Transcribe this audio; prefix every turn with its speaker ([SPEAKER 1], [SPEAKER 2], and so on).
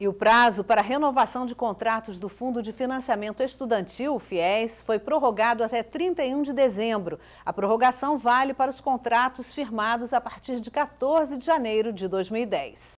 [SPEAKER 1] E o prazo para renovação de contratos do Fundo de Financiamento Estudantil, FIES, foi prorrogado até 31 de dezembro. A prorrogação vale para os contratos firmados a partir de 14 de janeiro de 2010.